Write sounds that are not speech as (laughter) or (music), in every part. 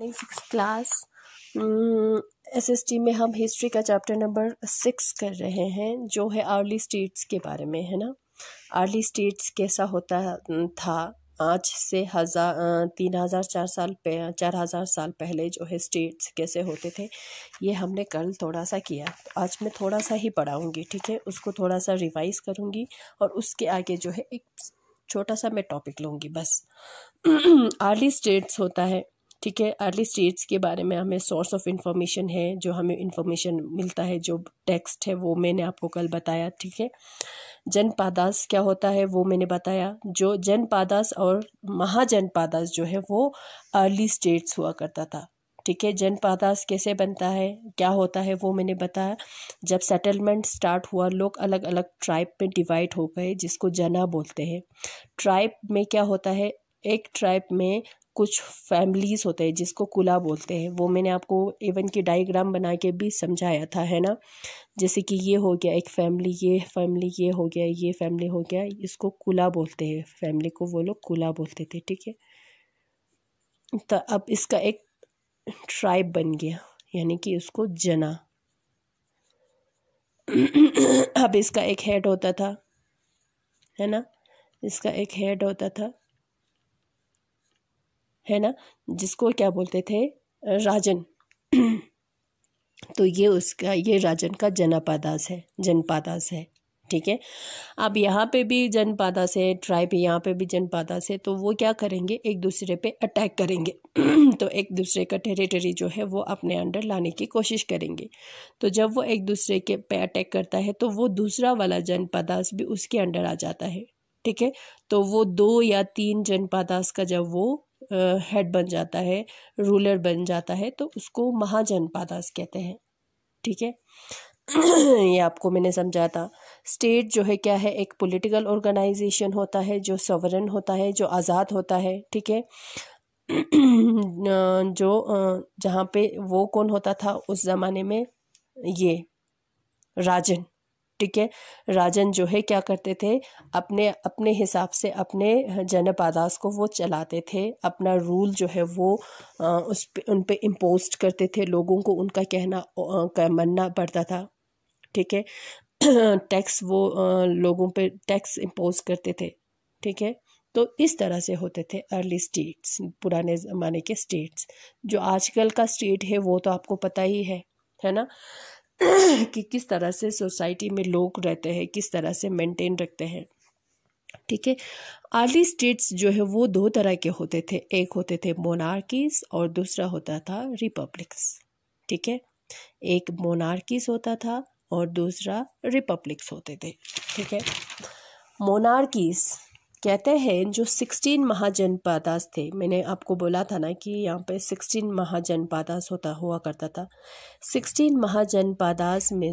morning six class SST में हम history का चैप्टर नंबर सिक्स कर रहे हैं जो है अर्ली स्टेट्स के बारे में है ना अर्ली स्टेट्स कैसा होता hmm, था आज से हज़ार hmm, तीन हज़ार चार साल पे चार हज़ार साल पहले जो है स्टेट्स कैसे होते थे ये हमने कल थोड़ा सा किया तो आज मैं थोड़ा सा ही पढ़ाऊँगी ठीक है उसको थोड़ा सा रिवाइज़ करूँगी और उसके आगे जो है एक छोटा सा मैं टॉपिक लूँगी बस अर्ली (clears throat) स्टेट्स होता है ठीक है अर्ली स्टेट्स के बारे में हमें सोर्स ऑफ इंफॉर्मेशन है जो हमें इंफॉर्मेशन मिलता है जो टेक्स्ट है वो मैंने आपको कल बताया ठीक है जन पादास क्या होता है वो मैंने बताया जो जन पादास और महाजन पादास जो है वो अर्ली स्टेट्स हुआ करता था ठीक है जन पादास कैसे बनता है क्या होता है वो मैंने बताया जब सेटलमेंट स्टार्ट हुआ लोग अलग अलग ट्राइब में डिवाइड हो गए जिसको जना बोलते हैं ट्राइब में क्या होता है एक ट्राइब में कुछ फैमिलीज़ होते हैं जिसको कुला बोलते हैं वो मैंने आपको इवन के डायग्राम बना के भी समझाया था है ना जैसे कि ये हो गया एक फैमिली ये फैमिली ये हो गया ये फैमिली हो गया इसको कुला बोलते हैं फैमिली को वो लोग कुला बोलते थे ठीक है तो अब इसका एक ट्राइब बन गया यानी कि इसको जना अब इसका एक हेड होता था है ना इसका एक हेड होता था है ना जिसको क्या बोलते थे राजन (clears throat) तो ये उसका ये राजन का जनपादास है जनपादास है ठीक है अब यहाँ पे भी जनपादास है ट्राइब यहाँ पे भी जनपादास है तो वो क्या करेंगे एक दूसरे पे अटैक करेंगे (clears throat) तो एक दूसरे का टेरिटरी जो है वो अपने अंडर लाने की कोशिश करेंगे तो जब वो एक दूसरे के पे अटैक करता है तो वो दूसरा वाला जनपादास भी उसके अंडर आ जाता है ठीक है तो वो दो या तीन जनपादास का जब वो हेड बन जाता है रूलर बन जाता है तो उसको महाजनपादास कहते हैं ठीक है (clears throat) ये आपको मैंने समझा था स्टेट जो है क्या है एक पॉलिटिकल ऑर्गेनाइजेशन होता है जो सवरन होता है जो आज़ाद होता है ठीक है (clears throat) जो जहाँ पे वो कौन होता था उस ज़माने में ये राजन ठीक है राजन जो है क्या करते थे अपने अपने हिसाब से अपने जनप आदास को वो चलाते थे अपना रूल जो है वो उस पे उन पर इम्पोज करते थे लोगों को उनका कहना का मनना पड़ता था ठीक है टैक्स (clears throat) वो लोगों पे टैक्स इम्पोज करते थे ठीक है तो इस तरह से होते थे अर्ली स्टेट्स पुराने ज़माने के स्टेट्स जो आजकल का स्टेट है वो तो आपको पता ही है है ना (clears throat) कि किस तरह से सोसाइटी में लोग रहते हैं किस तरह से मेंटेन रखते हैं ठीक है आर्ली स्टेट्स जो है वो दो तरह के होते थे एक होते थे मोनार्कीज और दूसरा होता था रिपब्लिक्स ठीक है एक मोनार्कीज होता था और दूसरा रिपब्लिक्स होते थे ठीक है मोनार्कीज कहते हैं जो सिक्सटीन महाजनपादास थे मैंने आपको बोला था ना कि यहाँ पे सिक्सटीन महाजनपादास होता हुआ करता था सिक्सटीन महाजनपादास में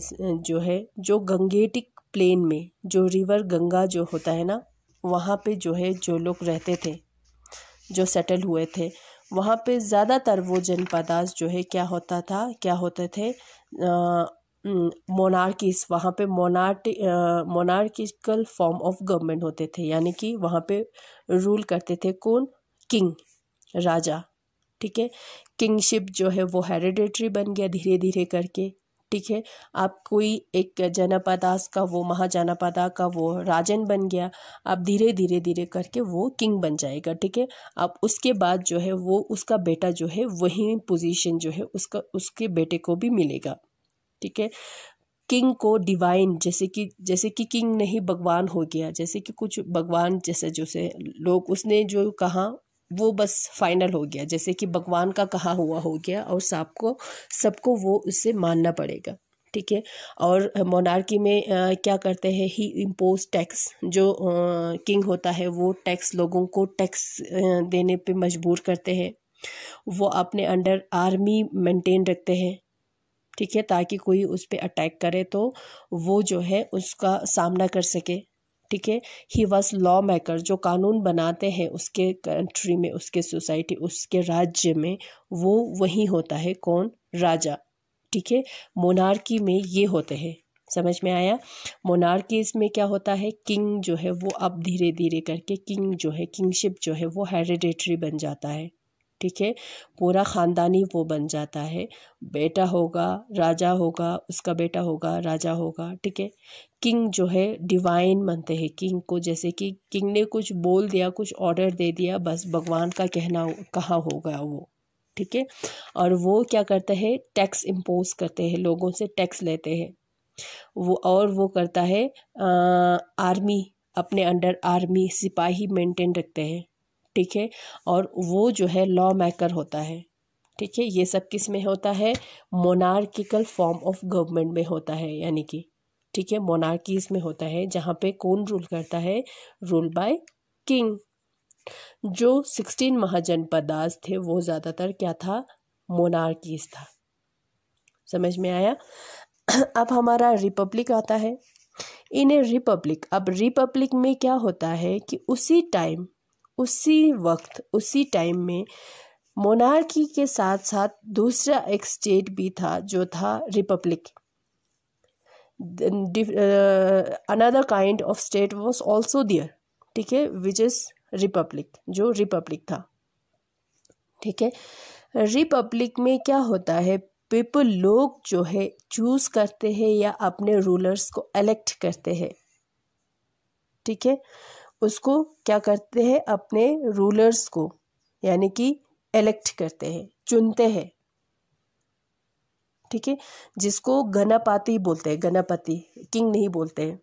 जो है जो गंगेटिक प्लेन में जो रिवर गंगा जो होता है ना वहाँ पे जो है जो लोग रहते थे जो सेटल हुए थे वहाँ पे ज़्यादातर वो जनपादास जो है क्या होता था क्या होते थे मोनार्किस वहाँ पे मोनार्ट मोनार्किकल फॉर्म ऑफ गवर्नमेंट होते थे यानी कि वहाँ पे रूल करते थे कौन किंग राजा ठीक है किंगशिप जो है वो हेरिडेटरी बन गया धीरे धीरे करके ठीक है आप कोई एक जनपदास का वो महाजनपदा का वो राजन बन गया आप धीरे धीरे धीरे करके वो किंग बन जाएगा ठीक है अब उसके बाद जो है वो उसका बेटा जो है वही पोजीशन जो है उसका उसके बेटे को भी मिलेगा ठीक है किंग को डिवाइन जैसे कि जैसे कि किंग नहीं भगवान हो गया जैसे कि कुछ भगवान जैसे जैसे लोग उसने जो कहा वो बस फाइनल हो गया जैसे कि भगवान का कहा हुआ हो गया और सबको सबको वो उससे मानना पड़ेगा ठीक है और मोनार्की में आ, क्या करते हैं ही इम्पोज टैक्स जो आ, किंग होता है वो टैक्स लोगों को टैक्स देने पे मजबूर करते हैं वो अपने अंडर आर्मी मेंटेन रखते हैं ठीक है ताकि कोई उस पर अटैक करे तो वो जो है उसका सामना कर सके ठीक है ही वॉज लॉ मेकर जो कानून बनाते हैं उसके कंट्री में उसके सोसाइटी उसके राज्य में वो वही होता है कौन राजा ठीक है मोनार्की में ये होते हैं समझ में आया मोनार्की इसमें क्या होता है किंग जो है वो अब धीरे धीरे करके किंग जो है किंगशिप जो है वो हेरिडेटरी बन जाता है ठीक है पूरा ख़ानदानी वो बन जाता है बेटा होगा राजा होगा उसका बेटा होगा राजा होगा ठीक है किंग जो है डिवाइन मानते हैं किंग को जैसे कि किंग ने कुछ बोल दिया कुछ ऑर्डर दे दिया बस भगवान का कहना कहाँ होगा वो ठीक है और वो क्या करते हैं टैक्स इम्पोज करते हैं लोगों से टैक्स लेते हैं वो और वो करता है आ, आर्मी अपने अंडर आर्मी सिपाही मेंटेन रखते हैं ठीक है और वो जो है लॉ मेकर होता है ठीक है ये सब किस में होता है मोनार्किकल फॉर्म ऑफ गवर्नमेंट में होता है यानी कि ठीक है मोनार्कीज में होता है जहाँ पे कौन रूल करता है रूल बाय किंग जो सिक्सटीन महाजनपदास थे वो ज़्यादातर क्या था मोनार्कीज था समझ में आया अब हमारा रिपब्लिक आता है इन ए रिपब्लिक अब रिपब्लिक में क्या होता है कि उसी टाइम उसी वक्त उसी टाइम में मोनार्की के साथ साथ दूसरा एक स्टेट भी था जो था republic another kind of state was also there ठीक है विच इज़ रिपब्लिक जो रिपब्लिक था ठीक है रिपब्लिक में क्या होता है पीपल लोग जो है चूज करते हैं या अपने रूलर्स को इलेक्ट करते हैं ठीक है उसको क्या करते हैं अपने रूलर्स को यानी कि इलेक्ट करते हैं चुनते हैं ठीक है जिसको गणपति बोलते हैं गणपति किंग नहीं बोलते हैं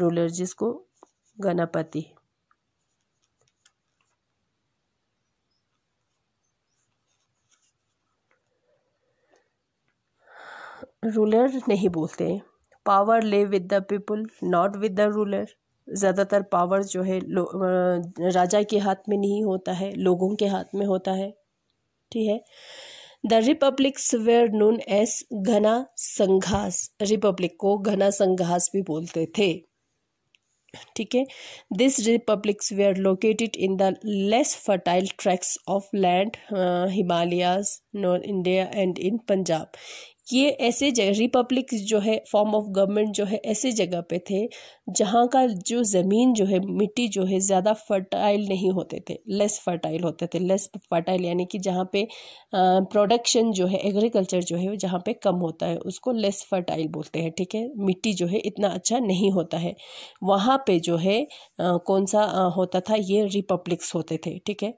रूलर जिसको गणपति रूलर नहीं बोलते हैं power lay with the people not with the ruler ज़्यादातर पावर जो है राजा के हाथ में नहीं होता है लोगों के हाथ में होता है ठीक है the republic were known as Gana sanghas Republic को घना संघास भी बोलते थे ठीक है this republics were located in the less fertile tracts of land Himalayas north India and in Punjab ये ऐसे जगह रिपब्लिक जो है फॉर्म ऑफ गवर्नमेंट जो है ऐसे जगह पे थे जहाँ का जो ज़मीन जो है मिट्टी जो है ज़्यादा फर्टाइल नहीं होते थे लेस फर्टाइल होते थे लेस फर्टाइल यानी कि जहाँ पे प्रोडक्शन जो है एग्रीकल्चर जो है जहाँ पे कम होता है उसको लेस फर्टाइल बोलते हैं ठीक है मिट्टी जो है इतना अच्छा नहीं होता है वहाँ पर जो है कौन सा होता था ये रिपब्लिक्स होते थे ठीक है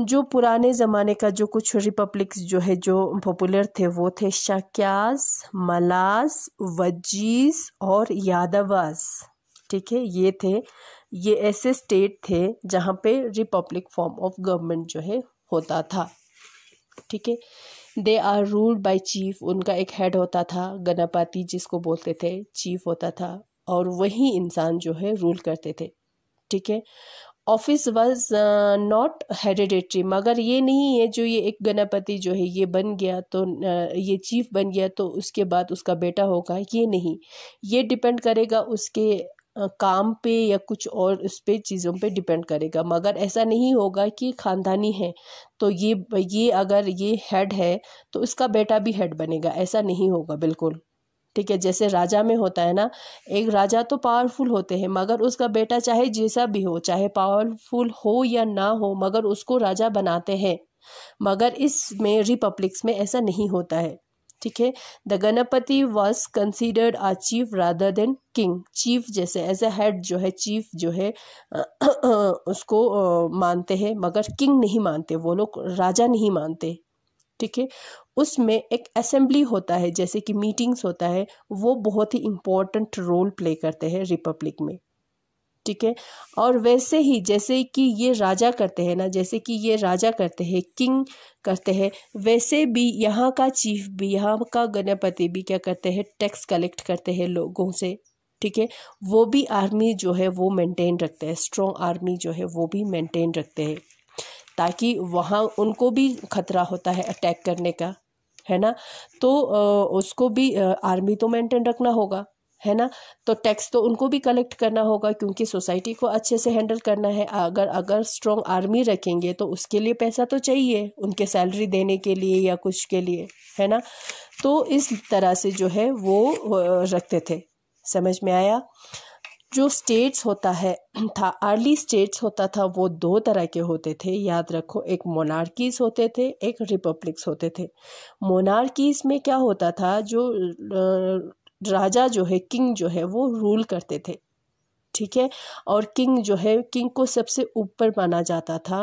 जो पुराने ज़माने का जो कुछ रिपब्लिक्स जो है जो पॉपुलर थे वो थे शक्यास मलास वजीस और यादवास ठीक है ये थे ये ऐसे स्टेट थे जहाँ पे रिपब्लिक फॉर्म ऑफ गवर्नमेंट जो है होता था ठीक है they are ruled by chief उनका एक हेड होता था गणापाति जिसको बोलते थे चीफ होता था और वही इंसान जो है रूल करते थे ठीक है ऑफिस वॉज नॉट हेरिडेटरी मगर ये नहीं है जो ये एक गणपति जो है ये बन गया तो ये चीफ बन गया तो उसके बाद उसका बेटा होगा ये नहीं ये डिपेंड करेगा उसके काम पे या कुछ और उस पर चीज़ों पे डिपेंड करेगा मगर ऐसा नहीं होगा कि ख़ानदानी है तो ये ये अगर ये हेड है तो उसका बेटा भी हेड बनेगा ऐसा नहीं होगा बिल्कुल ठीक है जैसे राजा में होता है ना एक राजा तो पावरफुल होते हैं मगर उसका बेटा चाहे जैसा भी हो चाहे पावरफुल हो या ना हो मगर उसको राजा बनाते हैं मगर इसमें रिपब्लिक्स में ऐसा नहीं होता है ठीक है the ganapati was considered a chief rather than king chief जैसे एज ए हेड जो है चीफ जो है (clears throat) उसको मानते हैं मगर किंग नहीं मानते वो लोग राजा नहीं मानते ठीक है उसमें एक असेंबली होता है जैसे कि मीटिंग्स होता है वो बहुत ही इम्पोर्टेंट रोल प्ले करते हैं रिपब्लिक में ठीक है और वैसे ही जैसे कि ये राजा करते हैं ना जैसे कि ये राजा करते हैं किंग करते हैं वैसे भी यहाँ का चीफ भी यहाँ का गणपति भी क्या करते हैं टैक्स कलेक्ट करते हैं लोगों से ठीक है वो भी आर्मी जो है वो मेंटेन रखते हैं स्ट्रॉन्ग आर्मी जो है वो भी मेंटेन रखते हैं ताकि वहाँ उनको भी खतरा होता है अटैक करने का है ना तो उसको भी आर्मी तो मेंटेन रखना होगा है ना तो टैक्स तो उनको भी कलेक्ट करना होगा क्योंकि सोसाइटी को अच्छे से हैंडल करना है अगर अगर स्ट्रॉन्ग आर्मी रखेंगे तो उसके लिए पैसा तो चाहिए उनके सैलरी देने के लिए या कुछ के लिए है ना तो इस तरह से जो है वो रखते थे समझ में आया जो स्टेट्स होता है (clears throat) था अर्ली स्टेट्स होता था वो दो तरह के होते थे याद रखो एक मोनार्कीज होते थे एक रिपब्लिक्स होते थे मोनार्कीज में क्या होता था जो राजा जो है किंग जो है वो रूल करते थे ठीक है और किंग जो है किंग को सबसे ऊपर माना जाता था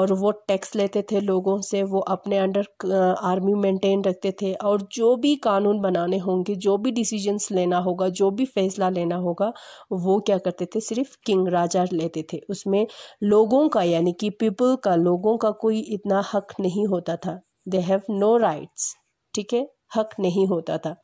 और वो टैक्स लेते थे लोगों से वो अपने अंडर आर्मी मेंटेन रखते थे और जो भी कानून बनाने होंगे जो भी डिसीजंस लेना होगा जो भी फैसला लेना होगा वो क्या करते थे सिर्फ किंग राजा लेते थे उसमें लोगों का यानी कि पीपल का लोगों का कोई इतना हक नहीं होता था दे हैव नो राइट्स ठीक है हक नहीं होता था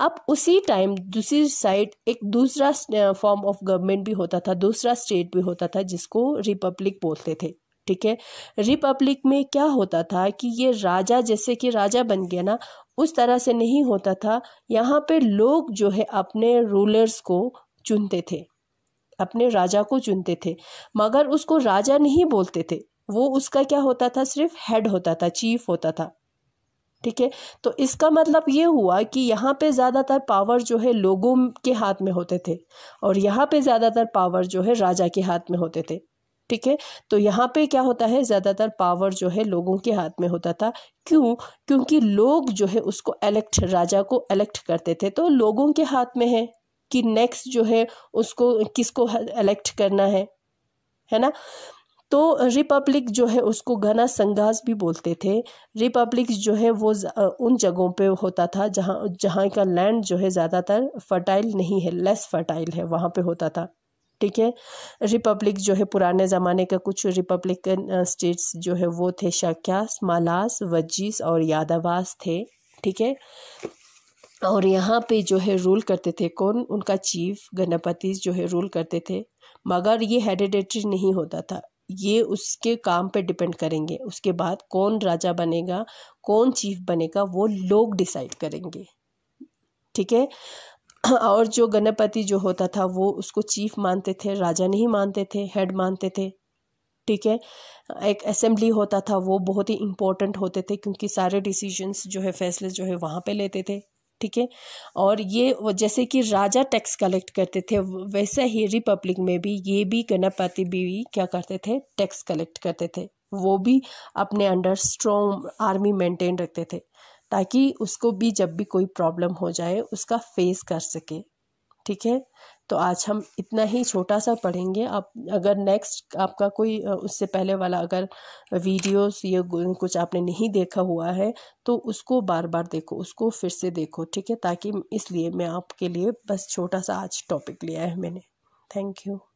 अब उसी टाइम दूसरी साइड एक दूसरा फॉर्म ऑफ गवर्नमेंट भी होता था दूसरा स्टेट भी होता था जिसको रिपब्लिक बोलते थे ठीक है रिपब्लिक में क्या होता था कि ये राजा जैसे कि राजा बन गया ना उस तरह से नहीं होता था यहाँ पे लोग जो है अपने रूलर्स को चुनते थे अपने राजा को चुनते थे मगर उसको राजा नहीं बोलते थे वो उसका क्या होता था सिर्फ हेड होता था चीफ होता था ठीक है तो इसका मतलब ये हुआ कि यहाँ पे ज़्यादातर पावर जो है लोगों के हाथ में होते थे और यहाँ पे ज़्यादातर पावर जो है राजा के हाथ में होते थे ठीक है तो यहाँ पे क्या होता है ज़्यादातर पावर जो है लोगों के हाथ में होता था क्यों क्योंकि लोग जो है उसको एलेक्ट राजा को एलेक्ट करते थे तो लोगों के हाथ में है कि नेक्स्ट जो है उसको किसको एलेक्ट करना है है ना तो रिपब्लिक जो है उसको घना संघास भी बोलते थे रिपब्लिक जो है वो उन जगहों पे होता था जहाँ जहाँ का लैंड जो है ज़्यादातर फर्टाइल नहीं है लेस फर्टाइल है वहाँ पे होता था ठीक है रिपब्लिक जो है पुराने ज़माने का कुछ रिपब्लिकन स्टेट्स जो है वो थे शाक्यास मालास वजीस और यादवास थे ठीक है और यहाँ पे जो है रूल करते थे कौन उनका चीफ गणपति जो है रूल करते थे मगर ये हेरिडेटरी नहीं होता था ये उसके काम पे डिपेंड करेंगे उसके बाद कौन राजा बनेगा कौन चीफ बनेगा वो लोग डिसाइड करेंगे ठीक है और जो गणपति जो होता था वो उसको चीफ मानते थे राजा नहीं मानते थे हेड मानते थे ठीक है एक असेंबली होता था वो बहुत ही इम्पोर्टेंट होते थे क्योंकि सारे डिसीजंस जो है फैसले जो है वहाँ पे लेते थे ठीक है और ये जैसे कि राजा टैक्स कलेक्ट करते थे वैसे ही रिपब्लिक में भी ये भी गणपति बीवी क्या करते थे टैक्स कलेक्ट करते थे वो भी अपने अंडर स्ट्रॉन्ग आर्मी मेंटेन रखते थे ताकि उसको भी जब भी कोई प्रॉब्लम हो जाए उसका फेस कर सके ठीक है तो आज हम इतना ही छोटा सा पढ़ेंगे आप अगर नेक्स्ट आपका कोई उससे पहले वाला अगर वीडियोस ये कुछ आपने नहीं देखा हुआ है तो उसको बार बार देखो उसको फिर से देखो ठीक है ताकि इसलिए मैं आपके लिए बस छोटा सा आज टॉपिक लिया है मैंने थैंक यू